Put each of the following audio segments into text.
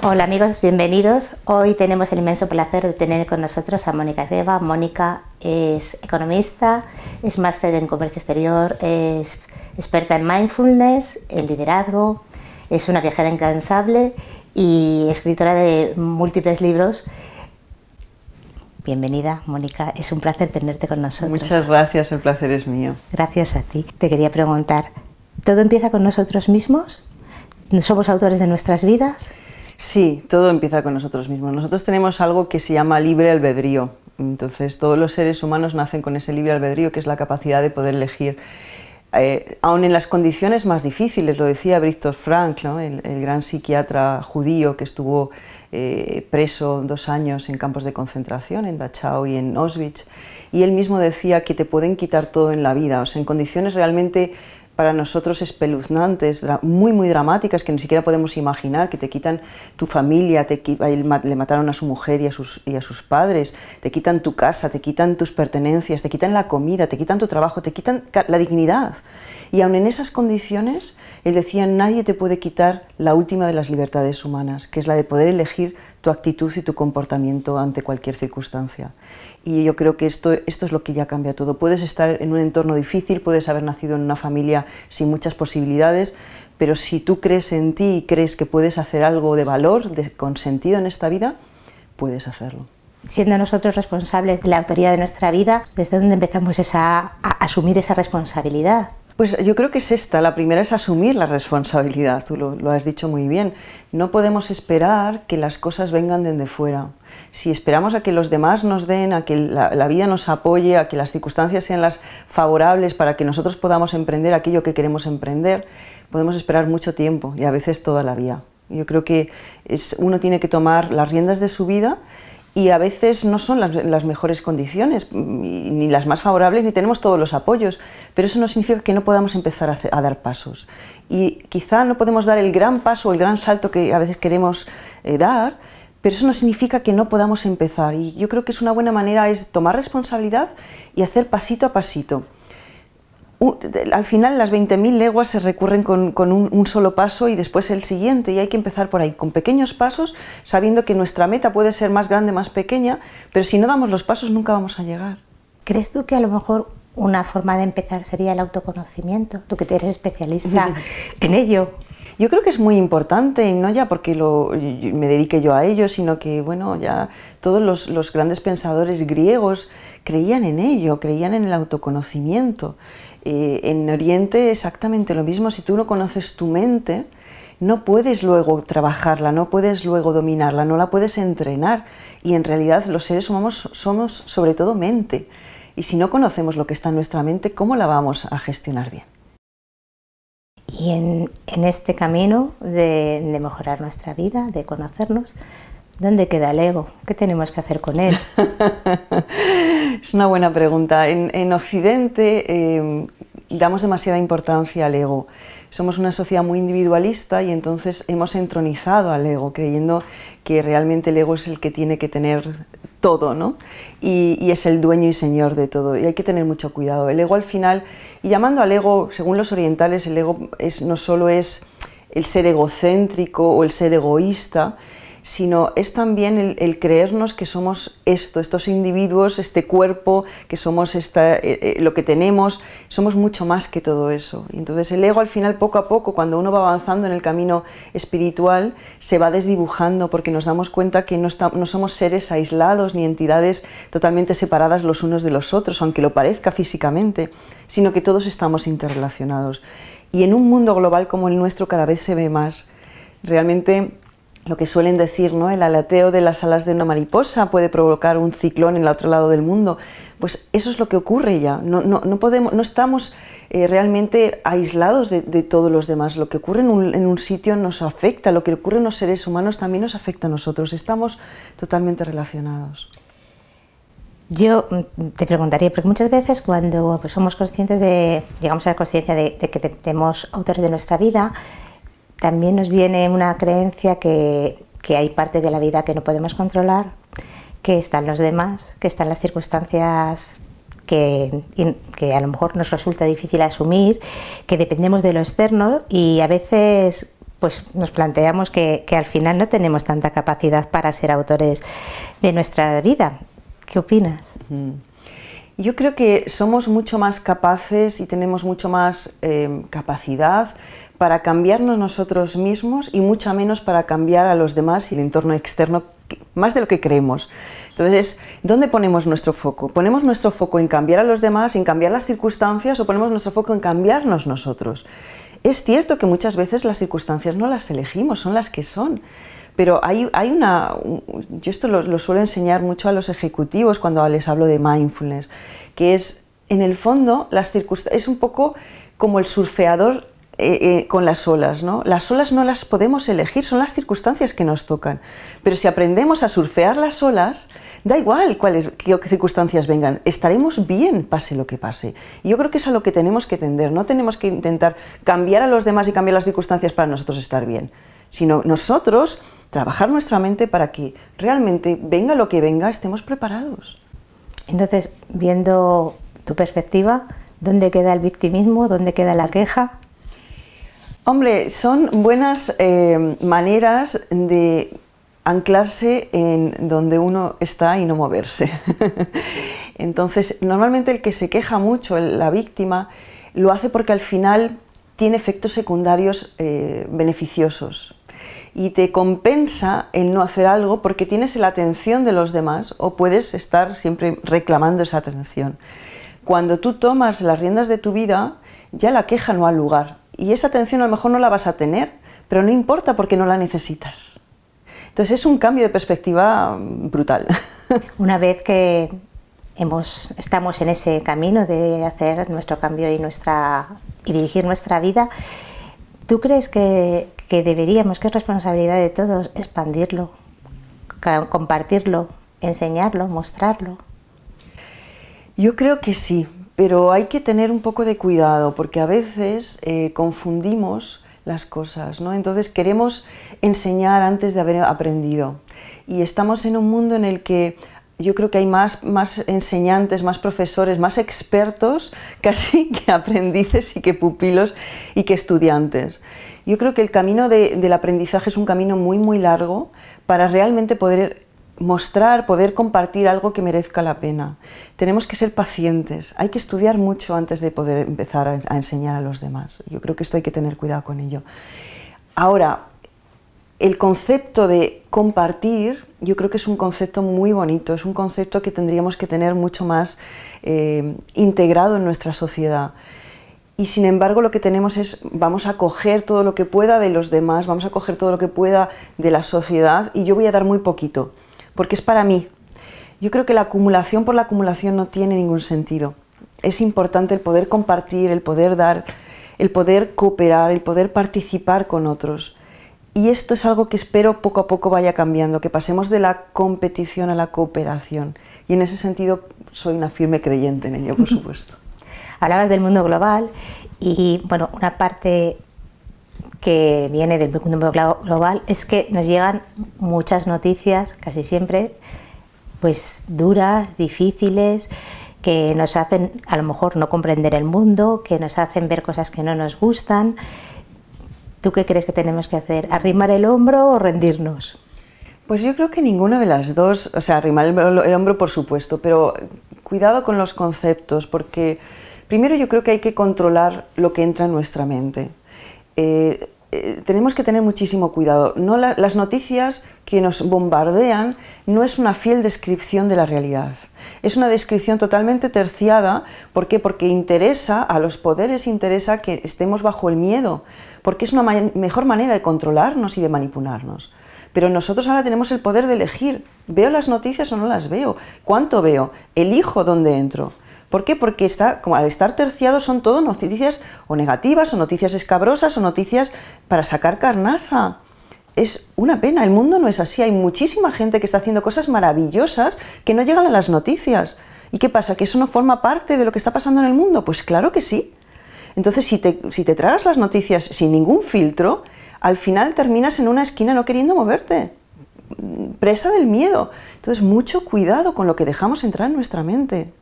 Hola amigos, bienvenidos. Hoy tenemos el inmenso placer de tener con nosotros a Mónica Esgueva. Mónica es economista, es máster en comercio exterior, es experta en mindfulness, en liderazgo, es una viajera incansable y escritora de múltiples libros. Bienvenida, Mónica. Es un placer tenerte con nosotros. Muchas gracias, el placer es mío. Gracias a ti. Te quería preguntar, ¿todo empieza con nosotros mismos? ¿Somos autores de nuestras vidas? Sí, todo empieza con nosotros mismos. Nosotros tenemos algo que se llama libre albedrío. Entonces, todos los seres humanos nacen con ese libre albedrío, que es la capacidad de poder elegir. Eh, aun en las condiciones más difíciles, lo decía Víctor Frank, el, gran psiquiatra judío que estuvo eh, preso dos años en campos de concentración, en Dachau y en Auschwitz, y él mismo decía que te pueden quitar todo en la vida, o sea, en condiciones realmente para nosotros espeluznantes, muy, muy dramáticas, que ni siquiera podemos imaginar, que te quitan tu familia, te le mataron a su mujer y a, sus, y a sus padres, te quitan tu casa, te quitan tus pertenencias, te quitan la comida, te quitan tu trabajo, te quitan la dignidad. Y aun en esas condiciones él decía, nadie te puede quitar la última de las libertades humanas, que es la de poder elegir tu actitud y tu comportamiento ante cualquier circunstancia. Y yo creo que esto, es lo que ya cambia todo. Puedes estar en un entorno difícil, puedes haber nacido en una familia sin muchas posibilidades, pero si tú crees en ti y crees que puedes hacer algo de valor, de, con sentido en esta vida, puedes hacerlo siendo nosotros responsables de la autoridad de nuestra vida, ¿desde dónde empezamos a asumir esa responsabilidad? Pues yo creo que es esta. La primera es asumir la responsabilidad, tú lo, has dicho muy bien. No podemos esperar que las cosas vengan desde fuera. Si esperamos a que los demás nos den, a que la, vida nos apoye, a que las circunstancias sean las favorables para que nosotros podamos emprender aquello que queremos emprender, podemos esperar mucho tiempo y a veces toda la vida. Yo creo que uno tiene que tomar las riendas de su vida y a veces no son las, mejores condiciones, mm, ni las más favorables, ni tenemos todos los apoyos, pero eso no significa que no podamos empezar a, dar pasos. Y quizá no podemos dar el gran paso, el gran salto que a veces queremos eh, dar, pero eso no significa que no podamos empezar. Y yo creo que es una buena manera es tomar responsabilidad y hacer pasito a pasito al final las 20.000 leguas se recurren con, un, solo paso y después el siguiente y hay que empezar por ahí, con pequeños pasos, sabiendo que nuestra meta puede ser más grande, más pequeña, pero si no damos los pasos nunca vamos a llegar. ¿Crees tú que a lo mejor una forma de empezar sería el autoconocimiento? Tú que eres especialista en ello. Yo creo que es muy importante, no ya porque me dedique yo a ello, sino que bueno, ya todos los grandes pensadores griegos creían en ello, creían en el autoconocimiento. Eh, en Oriente exactamente lo mismo, si tú no conoces tu mente, no puedes luego trabajarla, no puedes luego dominarla, no la puedes entrenar. Y en realidad los seres humanos somos sobre todo mente. Y si no conocemos lo que está en nuestra mente, ¿cómo la vamos a gestionar bien? Y en, este camino de mejorar nuestra vida, de conocernos, ¿Dónde queda el ego? ¿Qué tenemos que hacer con él? es una buena pregunta. En, Occidente em, damos demasiada importancia al ego. Somos una sociedad muy individualista y entonces hemos entronizado al ego, creyendo que realmente el ego es el que tiene que tener todo, ¿no? Y, es el dueño y señor de todo. Y hay que tener mucho cuidado. El ego al final, y llamando al ego, según los orientales, el ego no solo es el ser egocéntrico o el ser egoísta, sino es también el, creernos que somos esto, estos individuos, este cuerpo, que somos eh, eh, lo que tenemos, somos mucho más que todo eso. Y entonces el ego al final poco a poco, cuando uno va avanzando en el camino espiritual, se va desdibujando porque nos damos cuenta que no, no somos seres aislados ni entidades totalmente separadas los unos de los otros, aunque lo parezca físicamente, sino que todos estamos interrelacionados. Y en un mundo global como el nuestro cada vez se ve más. Realmente lo que suelen decir, ¿no? El alateo de las alas de una mariposa puede provocar un ciclón en el otro lado del mundo. Pues eso es lo que ocurre ya. No, podemos, no estamos eh, realmente aislados de, todos los demás. Lo que ocurre en un, sitio nos afecta, lo que ocurre en los seres humanos también nos afecta a nosotros. Estamos totalmente relacionados. Yo mm, te preguntaría, porque muchas veces cuando pues, somos conscientes de, llegamos a la conciencia de que tenemos autores de nuestra vida, también nos viene una creencia que, hay parte de la vida que no podemos controlar, que están los demás, que están las circunstancias que, que, a lo mejor nos resulta difícil asumir, que dependemos de lo externo y a veces pues nos planteamos que, al final no tenemos tanta capacidad para ser autores de nuestra vida. ¿Qué opinas? Mm. Yo creo que somos mucho más capaces y tenemos mucho más eh, capacidad para cambiarnos nosotros mismos y mucha menos para cambiar a los demás y el entorno externo, más de lo que creemos. Entonces, ¿dónde ponemos nuestro foco? ¿Ponemos nuestro foco en cambiar a los demás, en cambiar las circunstancias o ponemos nuestro foco en cambiarnos nosotros? Es cierto que muchas veces las circunstancias no las elegimos, son las que son. Pero hay, hay una, yo esto lo, suelo enseñar mucho a los ejecutivos cuando les hablo de mindfulness, que es, en el fondo, las circunstancias, es un poco como el surfeador eh, eh, con las olas. ¿no? Las olas no las podemos elegir, son las circunstancias que nos tocan. Pero si aprendemos a surfear las olas, da igual cuáles qué circunstancias vengan, estaremos bien pase lo que pase. yo creo que es a lo que tenemos que tender, no tenemos que intentar cambiar a los demás y cambiar las circunstancias para nosotros estar bien, sino nosotros trabajar nuestra mente para que realmente venga lo que venga, estemos preparados. Entonces, viendo tu perspectiva, ¿dónde queda el victimismo? ¿Dónde queda la queja? Hombre, son buenas eh, maneras de anclarse en donde uno está y no moverse. Entonces, normalmente el que se queja mucho, la víctima, lo hace porque al final tiene efectos secundarios eh, beneficiosos y te compensa el no hacer algo porque tienes la atención de los demás o puedes estar siempre reclamando esa atención. Cuando tú tomas las riendas de tu vida, ya la queja no ha lugar, y esa atención a lo mejor no la vas a tener, pero no importa porque no la necesitas. Entonces es un cambio de perspectiva mm, brutal. Una vez que hemos, estamos en ese camino de hacer nuestro cambio y, nuestra, y dirigir nuestra vida, ¿tú crees que, que deberíamos, que es responsabilidad de todos, expandirlo, compartirlo, enseñarlo, mostrarlo? Yo creo que sí, pero hay que tener un poco de cuidado porque a veces eh, confundimos las cosas, ¿no? Entonces queremos enseñar antes de haber aprendido. Y estamos en un mundo en el que yo creo que hay más, más enseñantes, más profesores, más expertos casi que aprendices y que pupilos y que estudiantes. Yo creo que el camino del aprendizaje es un camino muy, muy largo para realmente poder mostrar, poder compartir algo que merezca la pena. Tenemos que ser pacientes, hay que estudiar mucho antes de poder empezar a, enseñar a los demás. Yo creo que esto hay que tener cuidado con ello. Ahora, el concepto de compartir, yo creo que es un concepto muy bonito, es un concepto que tendríamos que tener mucho más eh, integrado en nuestra sociedad. Y sin embargo lo que tenemos es, vamos a coger todo lo que pueda de los demás, vamos a coger todo lo que pueda de la sociedad y yo voy a dar muy poquito porque es para mí. Yo creo que la acumulación por la acumulación no tiene ningún sentido. Es importante el poder compartir, el poder dar, el poder cooperar, el poder participar con otros. Y esto es algo que espero poco a poco vaya cambiando, que pasemos de la competición a la cooperación. Y en ese sentido soy una firme creyente en ello, por supuesto. Hablabas del mundo global y bueno, una parte que viene del mundo global es que nos llegan muchas noticias, casi siempre, pues duras, difíciles, que nos hacen a lo mejor no comprender el mundo, que nos hacen ver cosas que no nos gustan. ¿Tú qué crees que tenemos que hacer? ¿Arrimar el hombro o rendirnos? Pues yo creo que ninguna de las dos, o sea, arrimar el hombro por supuesto, pero cuidado con los conceptos, porque primero yo creo que hay que controlar lo que entra en nuestra mente. Eh, eh, tenemos que tener muchísimo cuidado. las noticias que nos bombardean no es una fiel descripción de la realidad. Es una descripción totalmente terciada. ¿Por qué? Porque interesa, a los poderes interesa que estemos bajo el miedo, porque es una mejor manera de controlarnos y de manipularnos. Pero nosotros ahora tenemos el poder de elegir. ¿Veo las noticias o no las veo? ¿Cuánto veo? ¿Elijo dónde entro? ¿Por qué? Porque como al estar terciado son todo noticias o negativas, o noticias escabrosas, o noticias para sacar carnaza. Es una pena, el mundo no es así, hay muchísima gente que está haciendo cosas maravillosas que no llegan a las noticias. ¿Y qué pasa? ¿Que eso no forma parte de lo que está pasando en el mundo? Pues claro que sí. Entonces, si te tragas las noticias sin ningún filtro, al final terminas en una esquina no queriendo moverte, mm, presa del miedo. Entonces, mucho cuidado con lo que dejamos entrar en nuestra mente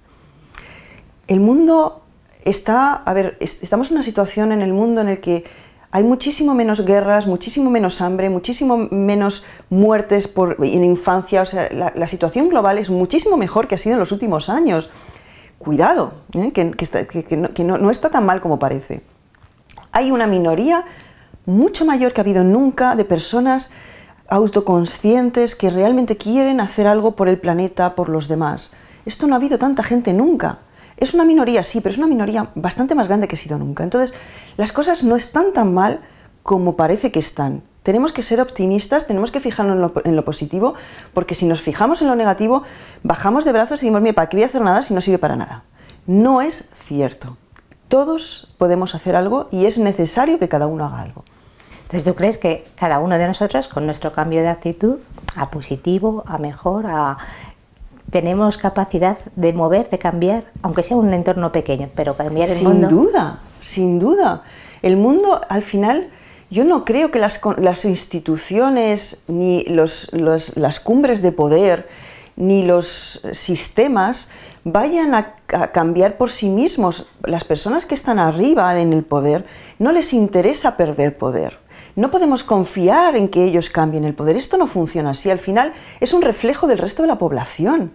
el mundo está, a ver, estamos en una situación en el mundo en el que hay muchísimo menos guerras, muchísimo menos hambre, muchísimo menos muertes por, en infancia. O sea, la, situación global es muchísimo mejor que ha sido en los últimos años. Cuidado, ¿eh? que, no está tan mal como parece. Hay una minoría mucho mayor que ha habido nunca de personas autoconscientes que realmente quieren hacer algo por el planeta, por los demás. Esto no ha habido tanta gente nunca. Es una minoría, sí, pero es una minoría bastante más grande que ha sido nunca. Entonces, las cosas no están tan mal como parece que están. Tenemos que ser optimistas, tenemos que fijarnos en lo, positivo, porque si nos fijamos en lo negativo, bajamos de brazos y decimos, mira, ¿para qué voy a hacer nada si no sirve para nada? No es cierto. Todos podemos hacer algo y es necesario que cada uno haga algo. Entonces, ¿tú crees que cada uno de nosotros, con nuestro cambio de actitud, a positivo, a mejor, a tenemos capacidad de mover, de cambiar, aunque sea un entorno pequeño, pero cambiar el mundo. Sin duda, sin duda. El mundo, al final, yo no creo que las, instituciones, ni las cumbres de poder, ni los sistemas vayan a, cambiar por sí mismos. Las personas que están arriba en el poder no les interesa perder poder no podemos confiar en que ellos cambien el poder. Esto no funciona así. Al final es un reflejo del resto de la población.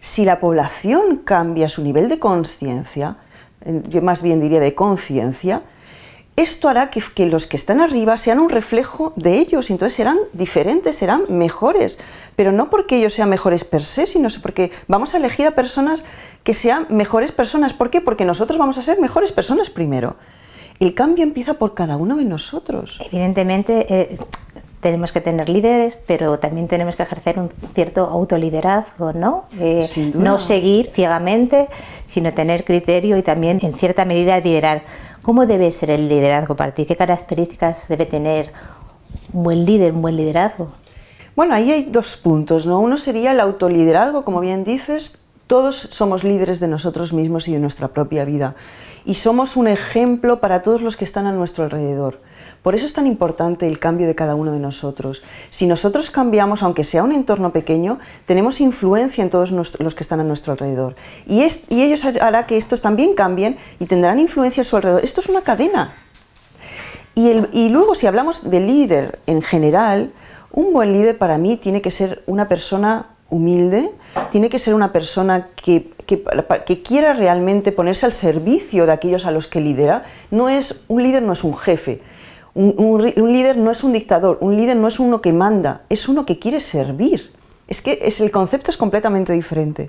Si la población cambia su nivel de conciencia, yo más bien diría de conciencia, esto hará que, los que están arriba sean un reflejo de ellos, entonces serán diferentes, serán mejores, pero no porque ellos sean mejores per se, sino porque vamos a elegir a personas que sean mejores personas. ¿Por qué? Porque nosotros vamos a ser mejores personas primero. El cambio empieza por cada uno de nosotros. Evidentemente, eh, tenemos que tener líderes, pero también tenemos que ejercer un cierto autoliderazgo, ¿no? Eh, no seguir ciegamente, sino tener criterio y también, en cierta medida, liderar. ¿Cómo debe ser el liderazgo para ti? ¿Qué características debe tener un buen líder, un buen liderazgo? Bueno, ahí hay dos puntos, ¿no? Uno sería el autoliderazgo, como bien dices, todos somos líderes de nosotros mismos y de nuestra propia vida y somos un ejemplo para todos los que están a nuestro alrededor. Por eso es tan importante el cambio de cada uno de nosotros. Si nosotros cambiamos, aunque sea un entorno pequeño, tenemos influencia en todos los que están a nuestro alrededor. Y, ellos hará que estos también cambien y tendrán influencia a su alrededor. Esto es una cadena. y luego, si hablamos de líder en general, un buen líder para mí tiene que ser una persona humilde, tiene que ser una persona que, quiera realmente ponerse al servicio de aquellos a los que lidera. No es, un líder no es un jefe, un, líder no es un dictador, un líder no es uno que manda, es uno que quiere servir. Es que el concepto es completamente diferente.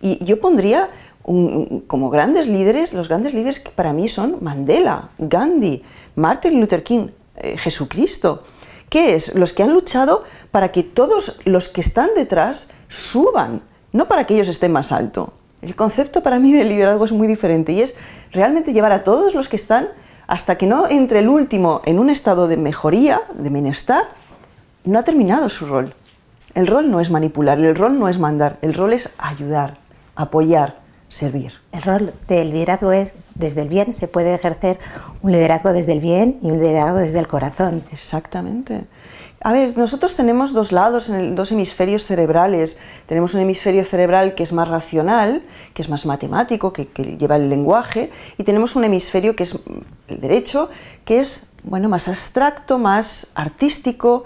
Y yo pondría como grandes líderes, los grandes líderes que para mí son Mandela, Gandhi, Martin Luther King, eh, Jesucristo. ¿Qué es? Los que han luchado para que todos los que están detrás suban, no para que ellos estén más alto. El concepto para mí del liderazgo es muy diferente y es realmente llevar a todos los que están hasta que no entre el último en un estado de mejoría, de bienestar, no ha terminado su rol. El rol no es manipular, el rol no es mandar, el rol es ayudar, apoyar, servir. El rol del liderazgo es desde el bien, se puede ejercer un liderazgo desde el bien y un liderazgo desde el corazón. Exactamente. A ver, nosotros tenemos dos lados, en dos hemisferios cerebrales. Tenemos un hemisferio cerebral que es más racional, que es más matemático, que, lleva el lenguaje, y tenemos un hemisferio que es el derecho, que es bueno, más abstracto, más artístico,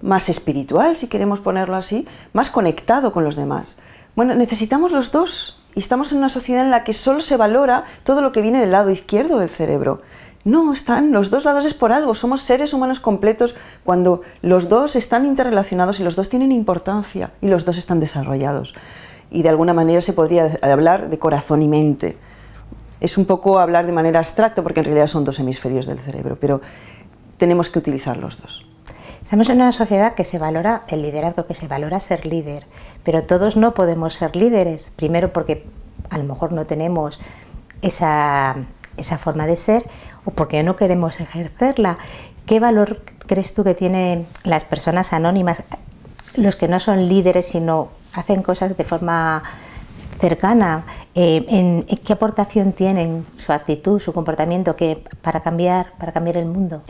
más espiritual, si queremos ponerlo así, más conectado con los demás. Bueno, necesitamos los dos, y estamos en una sociedad en la que solo se valora todo lo que viene del lado izquierdo del cerebro. No, están los dos lados es por algo, somos seres humanos completos cuando los dos están interrelacionados y los dos tienen importancia y los dos están desarrollados. Y de alguna manera se podría hablar de corazón y mente. Es un poco hablar de manera abstracta porque en realidad son dos hemisferios del cerebro, pero tenemos que utilizar los dos. Estamos en una sociedad que se valora el liderazgo, que se valora ser líder, pero todos no podemos ser líderes, primero porque a lo mejor no tenemos esa esa forma de ser o porque no queremos ejercerla. ¿Qué valor crees tú que tienen las personas anónimas, los que no son líderes, sino hacen cosas de forma cercana? Eh, en, eh, ¿Qué aportación tienen su actitud, su comportamiento que, para, cambiar, para cambiar el mundo?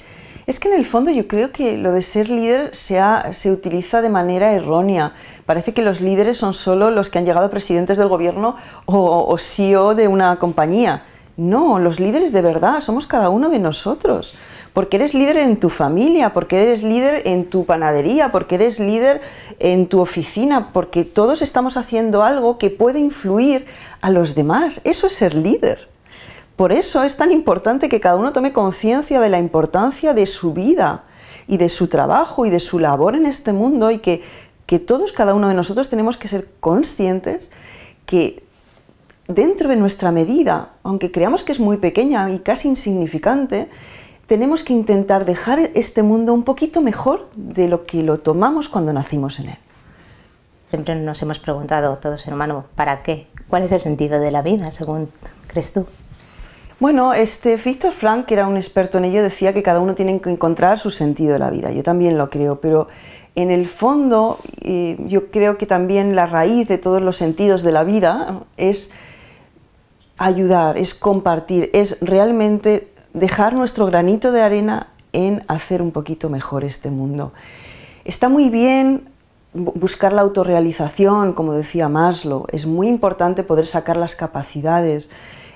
Es que en el fondo yo creo que lo de ser líder se, se, utiliza de manera errónea. Parece que los líderes son solo los que han llegado presidentes del gobierno o CEO e de una compañía. No, los líderes de verdad somos cada uno de nosotros. Porque eres líder en tu familia, porque eres líder en tu panadería, porque eres líder en tu oficina, porque todos estamos haciendo algo que puede influir a los demás. Eso es ser líder. Por eso es tan importante que cada uno tome conciencia de la importancia de su vida y de su trabajo y de su labor en este mundo y que, que todos, cada uno de nosotros, tenemos que ser conscientes que dentro de nuestra medida, aunque creamos que es muy pequeña y casi insignificante, tenemos que intentar dejar este mundo un poquito mejor de lo que lo tomamos cuando nacimos en él. Siempre nos hemos preguntado, todos, hermano, ¿para qué? ¿Cuál es el sentido de la vida, según crees tú? Bueno, este Frank, que era un experto en ello, decía que cada uno tiene que encontrar su sentido de la vida. Yo también lo creo, pero en el fondo eh, yo creo que también la raíz de todos los sentidos de la vida es ayudar, es compartir, es realmente dejar nuestro granito de arena en hacer un poquito mejor este mundo. Está muy bien buscar la autorrealización, como decía Maslow, es muy importante poder sacar las capacidades,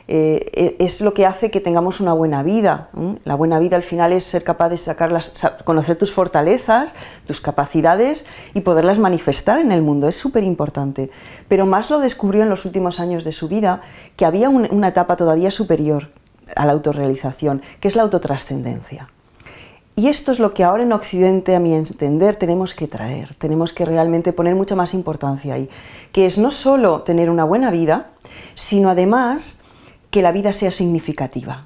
eh, e, es lo que hace que tengamos una buena vida. La buena vida al final es ser capaz de conocer tus fortalezas, tus capacidades y poderlas manifestar en el mundo. Es súper importante. Pero más lo descubrió en los últimos años de su vida que había una etapa todavía superior a la autorrealización, que es la autotrascendencia. Y esto es lo que ahora en Occidente, a mi entender, tenemos que traer, tenemos que realmente poner mucha más importancia ahí, que es no solo tener una buena vida, sino además que la vida sea significativa.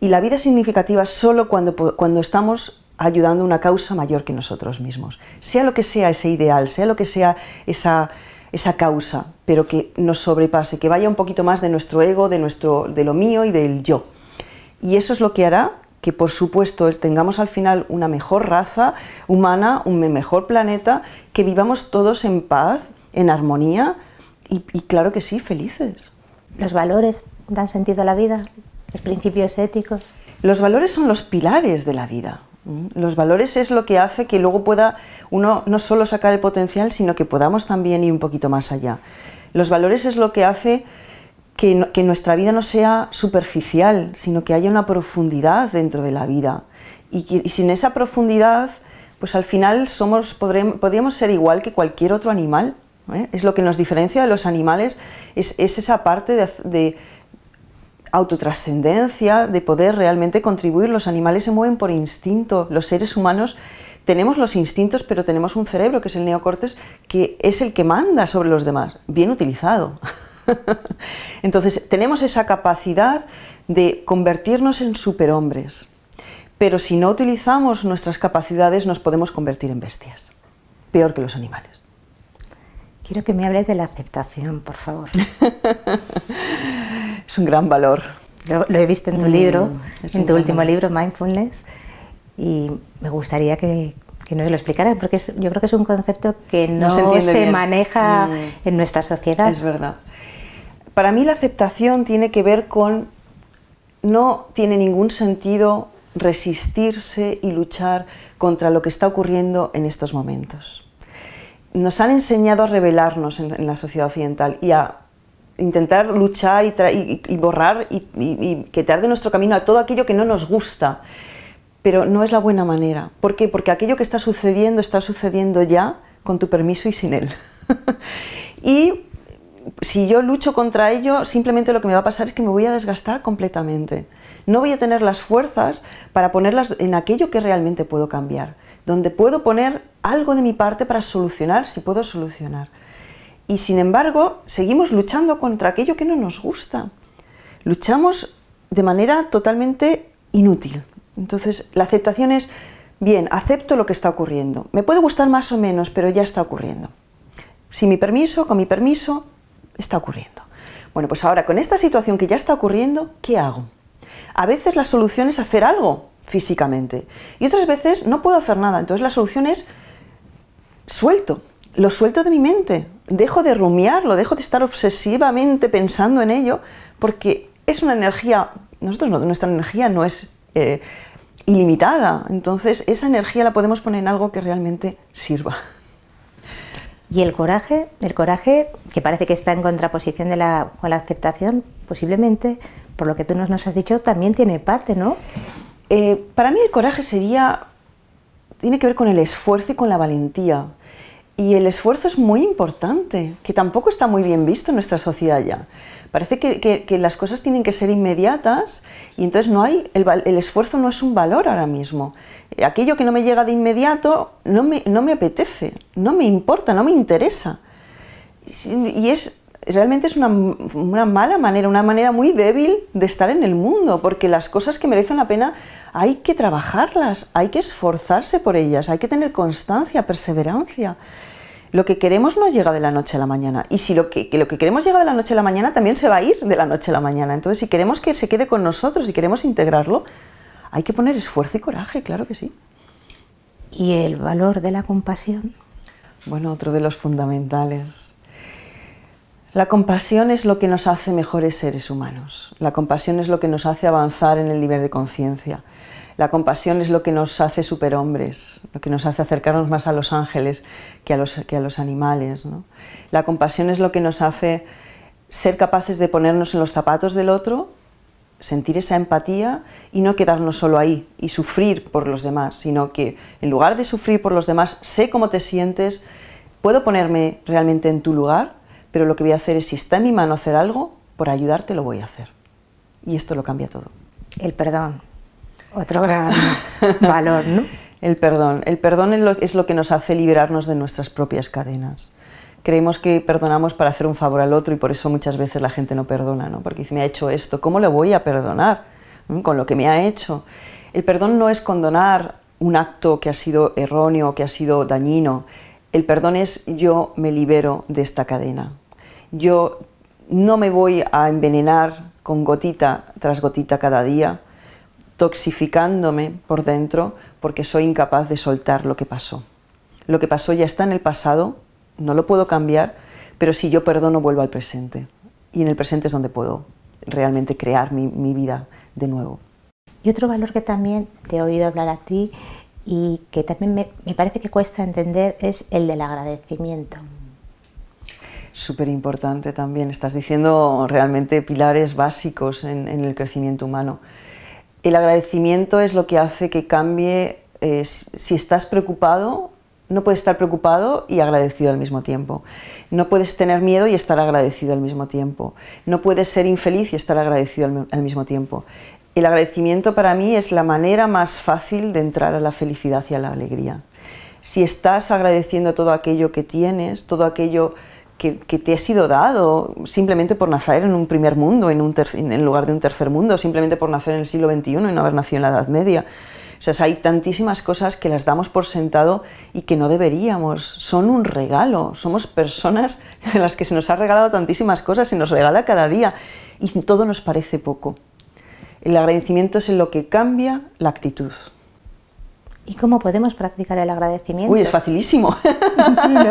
Y la vida es significativa solo cuando, cuando estamos ayudando a una causa mayor que nosotros mismos. Sea lo que sea ese ideal, sea lo que sea esa, esa causa, pero que nos sobrepase, que vaya un poquito más de nuestro ego, de, nuestro, de lo mío y del yo. Y eso es lo que hará que, por supuesto, tengamos al final una mejor raza humana, un mejor planeta, que vivamos todos en paz, en armonía y, y claro que sí, felices. Los valores, dan sentido a la vida, los principios éticos. Los valores son los pilares de la vida. Los valores es lo que hace que luego pueda uno no solo sacar el potencial, sino que podamos también ir un poquito más allá. Los valores es lo que hace que, nuestra vida no sea superficial, sino que haya una profundidad dentro de la vida. Y, sin esa profundidad, pues al final somos, podríamos ser igual que cualquier otro animal. ¿eh? Es lo que nos diferencia de los animales, es, esa parte de autotrascendencia, de poder realmente contribuir. Los animales se mueven por instinto, los seres humanos tenemos los instintos, pero tenemos un cerebro, que es el neocortes, que es el que manda sobre los demás, bien utilizado. Entonces, tenemos esa capacidad de convertirnos en superhombres, pero si no utilizamos nuestras capacidades nos podemos convertir en bestias, peor que los animales. Quiero que me hables de la aceptación, por favor. es un gran valor. Lo, he visto en tu mm, libro, en tu último libro, Mindfulness, y me gustaría que, nos lo explicaras, porque yo creo que es un concepto que no, se, maneja mm. en nuestra sociedad. Es verdad. Para mí la aceptación tiene que ver con... No tiene ningún sentido resistirse y luchar contra lo que está ocurriendo en estos momentos nos han enseñado a rebelarnos en, la sociedad occidental y a intentar luchar y, borrar y, y, quitar de nuestro camino a todo aquello que no nos gusta. Pero no es la buena manera. ¿Por qué? Porque aquello que está sucediendo está sucediendo ya con tu permiso y sin él. y si yo lucho contra ello, simplemente lo que me va a pasar es que me voy a desgastar completamente. No voy a tener las fuerzas para ponerlas en aquello que realmente puedo cambiar donde puedo poner algo de mi parte para solucionar si puedo solucionar. Y sin embargo, seguimos luchando contra aquello que no nos gusta. Luchamos de manera totalmente inútil. Entonces, la aceptación es, bien, acepto lo que está ocurriendo. Me puede gustar más o menos, pero ya está ocurriendo. Sin mi permiso, con mi permiso, está ocurriendo. Bueno, pues ahora con esta situación que ya está ocurriendo, ¿qué hago? A veces la solución es hacer algo, físicamente. Y otras veces no puedo hacer nada. Entonces la solución es suelto, lo suelto de mi mente, dejo de rumiarlo, dejo de estar obsesivamente pensando en ello, porque es una energía, nosotros no, nuestra energía no es eh, ilimitada, entonces esa energía la podemos poner en algo que realmente sirva. Y el coraje, el coraje que parece que está en contraposición de la, con la aceptación, posiblemente, por lo que tú nos has dicho, también tiene parte, ¿no? Eh, para mí el coraje sería, tiene que ver con el esfuerzo y con la valentía. Y el esfuerzo es muy importante, que tampoco está muy bien visto en nuestra sociedad ya. Parece que, las cosas tienen que ser inmediatas y entonces no hay, el, esfuerzo no es un valor ahora mismo. Aquello que no me llega de inmediato no me, no me apetece, no me importa, no me interesa. Y es, realmente es una, mala manera, una manera muy débil de estar en el mundo, porque las cosas que merecen la pena hay que trabajarlas, hay que esforzarse por ellas, hay que tener constancia, perseverancia. Lo que queremos no llega de la noche a la mañana. Y si lo lo que queremos llega de la noche a la mañana, también se va a ir de la noche a la mañana. Entonces, si queremos que se quede con nosotros, si queremos integrarlo, hay que poner esfuerzo y coraje, claro que sí. ¿Y el valor de la compasión? Bueno, otro de los fundamentales la compasión es lo que nos hace mejores seres humanos. La compasión es lo que nos hace avanzar en el nivel de conciencia. La compasión es lo que nos hace superhombres, lo que nos hace acercarnos más a los ángeles que a los, que a los animales. La compasión es lo que nos hace ser capaces de ponernos en los zapatos del otro, sentir esa empatía y no quedarnos solo ahí y sufrir por los demás, sino que en lugar de sufrir por los demás, sé cómo te sientes, puedo ponerme realmente en tu lugar pero lo que voy a hacer es, si está en mi mano hacer algo, por ayudarte lo voy a hacer. Y esto lo cambia todo. El perdón, otro gran valor, ¿no? El perdón. El perdón es lo, que nos hace liberarnos de nuestras propias cadenas. Creemos que perdonamos para hacer un favor al otro y por eso muchas veces la gente no perdona, ¿no? Porque dice, me ha hecho esto, ¿cómo le voy a perdonar ¿Mm? con lo que me ha hecho? El perdón no es condonar un acto que ha sido erróneo, que ha sido dañino. El perdón es yo me libero de esta cadena yo no me voy a envenenar con gotita tras gotita cada día, toxificándome por dentro porque soy incapaz de soltar lo que pasó. Lo que pasó ya está en el pasado, no lo puedo cambiar, pero si yo perdono vuelvo al presente. Y en el presente es donde puedo realmente crear mi, vida de nuevo. Y otro valor que también te he oído hablar a ti y que también me parece que cuesta entender es el del agradecimiento súper importante también. Estás diciendo realmente pilares básicos en, el crecimiento humano. El agradecimiento es lo que hace que cambie. Eh, si estás preocupado, no puedes estar preocupado y agradecido al mismo tiempo. No puedes tener miedo y estar agradecido al mismo tiempo. No puedes ser infeliz y estar agradecido al, al mismo tiempo. El agradecimiento para mí es la manera más fácil de entrar a la felicidad y a la alegría. Si estás agradeciendo todo aquello que tienes, todo aquello que, te ha sido dado simplemente por nacer en un primer mundo, en, un lugar de un tercer mundo, simplemente por nacer en el siglo XXI y no haber nacido en la Edad Media. O sea, hay tantísimas cosas que las damos por sentado y que no deberíamos. Son un regalo. Somos personas a las que se nos ha regalado tantísimas cosas, y nos regala cada día y todo nos parece poco. El agradecimiento es en lo que cambia la actitud. ¿Y cómo podemos practicar el agradecimiento? Uy, es facilísimo.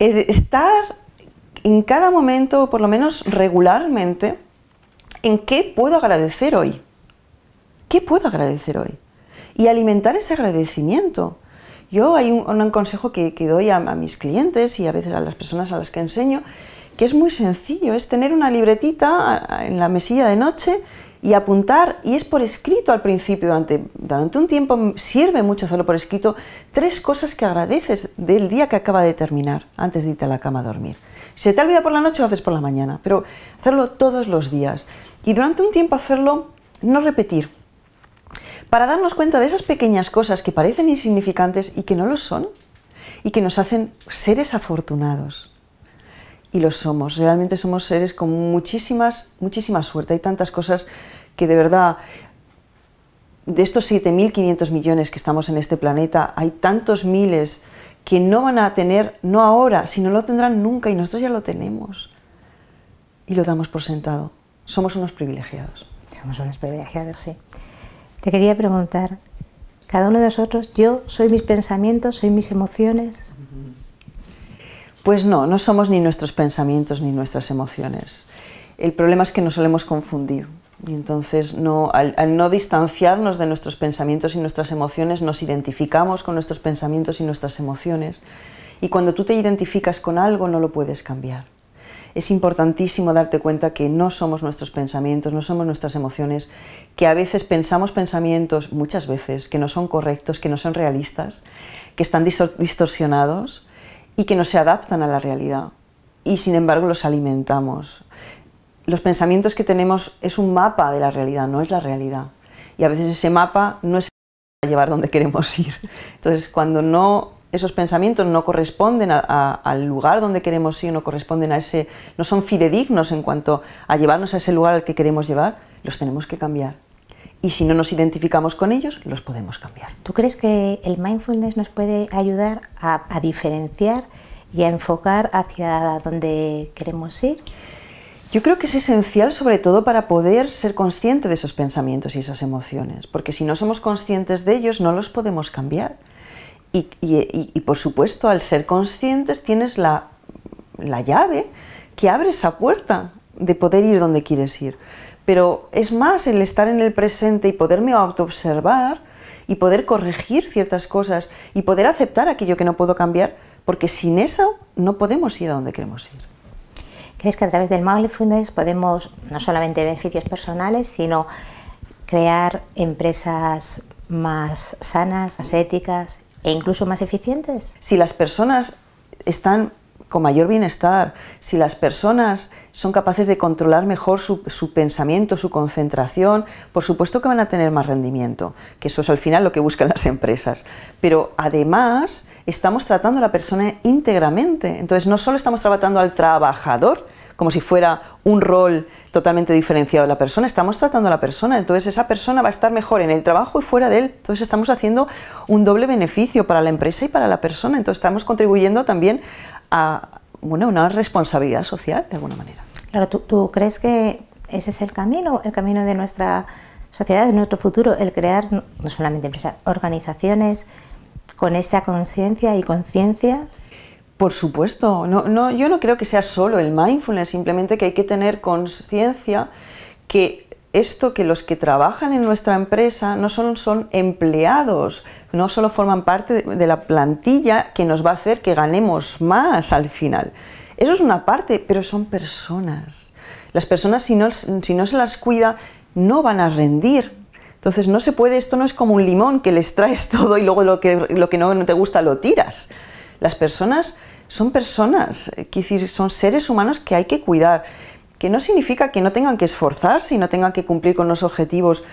estar en cada momento, por lo menos regularmente, en qué puedo agradecer hoy. ¿Qué puedo agradecer hoy? Y alimentar ese agradecimiento. Yo hay un, consejo que, doy a, a, mis clientes y a veces a las personas a las que enseño, que es muy sencillo, es tener una libretita en la mesilla de noche y apuntar, y es por escrito al principio, durante, un tiempo sirve mucho hacerlo por escrito, tres cosas que agradeces del día que acaba de terminar, antes de irte a la cama a dormir. Si te olvida por la noche, lo haces por la mañana, pero hacerlo todos los días. Y durante un tiempo hacerlo, no repetir, para darnos cuenta de esas pequeñas cosas que parecen insignificantes y que no lo son, y que nos hacen seres afortunados y lo somos. Realmente somos seres con muchísimas, muchísima suerte. Hay tantas cosas que de verdad, de estos 7.500 millones que estamos en este planeta, hay tantos miles que no van a tener, no ahora, sino lo tendrán nunca y nosotros ya lo tenemos. Y lo damos por sentado. Somos unos privilegiados. Somos unos privilegiados, sí. Te quería preguntar, cada uno de nosotros, yo soy mis pensamientos, soy mis emociones. Pues no, no somos ni nuestros pensamientos ni nuestras emociones. El problema es que nos solemos confundir. Y entonces, no, al, al, no distanciarnos de nuestros pensamientos y nuestras emociones, nos identificamos con nuestros pensamientos y nuestras emociones. Y cuando tú te identificas con algo, no lo puedes cambiar. Es importantísimo darte cuenta que no somos nuestros pensamientos, no somos nuestras emociones, que a veces pensamos pensamientos, muchas veces, que no son correctos, que no son realistas, que están distorsionados y que no se adaptan a la realidad y sin embargo los alimentamos. Los pensamientos que tenemos es un mapa de la realidad, no es la realidad. Y a veces ese mapa no es a llevar donde queremos ir. Entonces, cuando no esos pensamientos no corresponden al lugar donde queremos ir, no corresponden a ese, no son fidedignos en cuanto a llevarnos a ese lugar al que queremos llevar, los tenemos que cambiar y si no nos identificamos con ellos, los podemos cambiar. ¿Tú crees que el mindfulness nos puede ayudar a, diferenciar y a enfocar hacia donde queremos ir? Yo creo que es esencial sobre todo para poder ser consciente de esos pensamientos y esas emociones, porque si no somos conscientes de ellos no los podemos cambiar. Y, y por supuesto, al ser conscientes tienes la, la llave que abre esa puerta de poder ir donde quieres ir pero es más el estar en el presente y poderme autoobservar y poder corregir ciertas cosas y poder aceptar aquello que no puedo cambiar, porque sin eso no podemos ir a donde queremos ir. ¿Crees que a través del mindfulness podemos no solamente beneficios personales, sino crear empresas más sanas, más éticas e incluso más eficientes? Si las personas están con mayor bienestar, si las personas son capaces de controlar mejor su, pensamiento, su concentración, por supuesto que van a tener más rendimiento, que eso es al final lo que buscan las empresas. Pero además estamos tratando a la persona íntegramente, entonces no solo estamos tratando al trabajador, como si fuera un rol totalmente diferenciado de la persona, estamos tratando a la persona, entonces esa persona va a estar mejor en el trabajo y fuera de él, entonces estamos haciendo un doble beneficio para la empresa y para la persona, entonces estamos contribuyendo también a una responsabilidad social de alguna manera. Claro, ¿tú, crees que ese es el camino, el camino de nuestra sociedad, de nuestro futuro, el crear no solamente empresas, organizaciones con esta conciencia y conciencia? Por supuesto, no, no, yo no creo que sea solo el mindfulness, simplemente que hay que tener conciencia que esto que los que trabajan en nuestra empresa no solo son empleados, no solo forman parte de la plantilla que nos va a hacer que ganemos más al final. Eso es una parte, pero son personas. Las personas si no, se las cuida no van a rendir. Entonces no se puede, esto no es como un limón que les traes todo y luego lo que, lo que no te gusta lo tiras. Las personas son personas, eh, son seres humanos que hay que cuidar que no significa que no tengan que esforzarse y no tengan que cumplir con los objetivos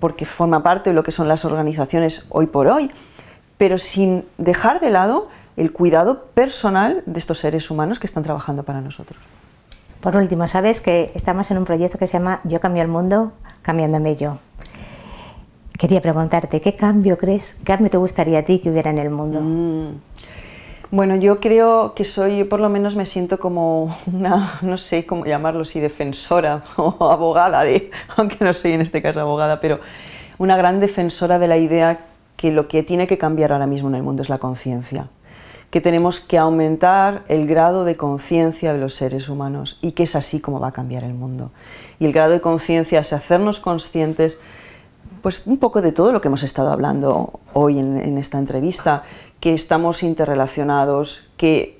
porque forma parte de lo que son las organizaciones hoy por hoy, pero sin dejar de lado el cuidado personal de estos seres humanos que están trabajando para nosotros. Por último, sabes que estamos en un proyecto que se llama Yo cambio el mundo cambiándome yo. Quería preguntarte, ¿qué cambio crees, qué cambio te gustaría a ti que hubiera en el mundo? Mm. Bueno, yo creo que soy, por lo menos me siento como una, no sé cómo llamarlo, si defensora o abogada, aunque no soy en este caso abogada, pero una gran defensora de la idea que lo que tiene que cambiar ahora mismo en el mundo es la conciencia, que tenemos que aumentar el grado de conciencia de los seres humanos y que es así como va a cambiar el mundo. Y el grado de conciencia es hacernos conscientes pues un poco de todo lo que hemos estado hablando hoy en esta entrevista, que estamos interrelacionados, que,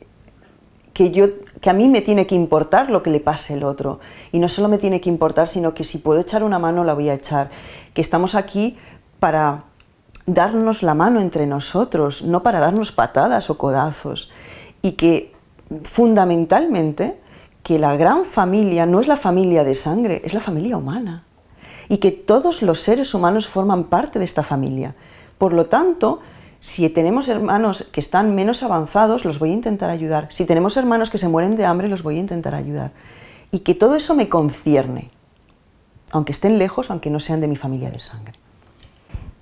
yo, que a mí me tiene que importar lo que le pase al otro. Y no solo me tiene que importar, sino que si puedo echar una mano, la voy a echar. Que estamos aquí para darnos la mano entre nosotros, no para darnos patadas o codazos. Y que fundamentalmente que la gran familia no es la familia de sangre, es la familia humana. Y que todos los seres humanos forman parte de esta familia. Por lo tanto, si tenemos hermanos que están menos avanzados, los voy a intentar ayudar. Si tenemos hermanos que se mueren de hambre, los voy a intentar ayudar. Y que todo eso me concierne, aunque estén lejos, aunque no sean de mi familia de sangre.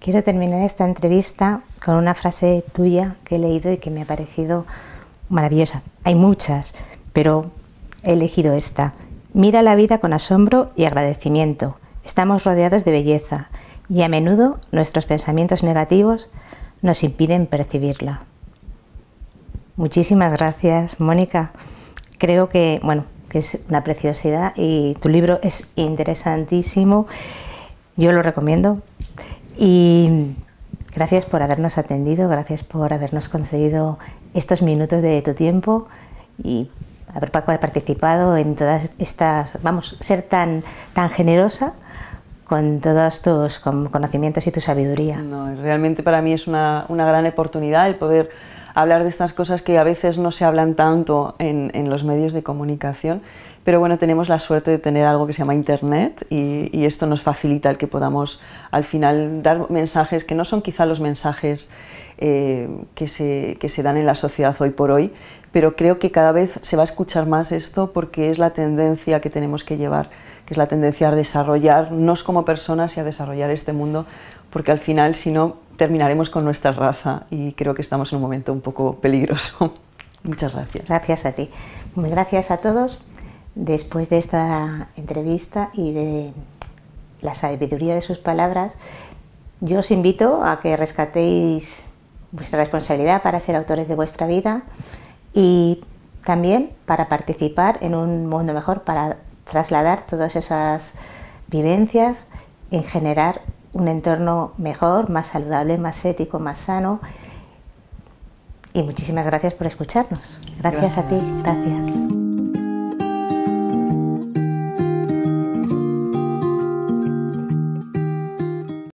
Quiero terminar esta entrevista con una frase tuya que he leído y que me ha parecido maravillosa. Hay muchas, pero he elegido esta. Mira la vida con asombro y agradecimiento. Estamos rodeados de belleza y a menudo nuestros pensamientos negativos nos impiden percibirla. Muchísimas gracias, Mónica. Creo que, bueno, es una preciosidad y tu libro es interesantísimo. Yo lo recomiendo. Y gracias por habernos atendido, gracias por habernos concedido estos minutos de tu tiempo y haber participado en todas estas, vamos, ser tan, tan generosa con todos tus conocimientos y tu sabiduría. No, realmente para mí es una, gran oportunidad el poder hablar de estas cosas que a veces no se hablan tanto en, los medios de comunicación, pero bueno, tenemos la suerte de tener algo que se llama Internet y, esto nos facilita el que podamos al final dar mensajes que no son quizá los mensajes eh, que se dan en la sociedad hoy por hoy, pero creo que cada vez se va a escuchar más esto porque es la tendencia que tenemos que llevar que es la tendencia a desarrollarnos como personas y a desarrollar este mundo, porque al final, si no, terminaremos con nuestra raza y creo que estamos en un momento un poco peligroso. Muchas gracias. Gracias a ti. Muy gracias a todos. Después de esta entrevista y de la sabiduría de sus palabras, yo os invito a que rescatéis vuestra responsabilidad para ser autores de vuestra vida y también para participar en un mundo mejor para trasladar todas esas vivencias en generar un entorno mejor, más saludable, más ético, más sano. Y muchísimas gracias por escucharnos. Gracias, a ti, gracias.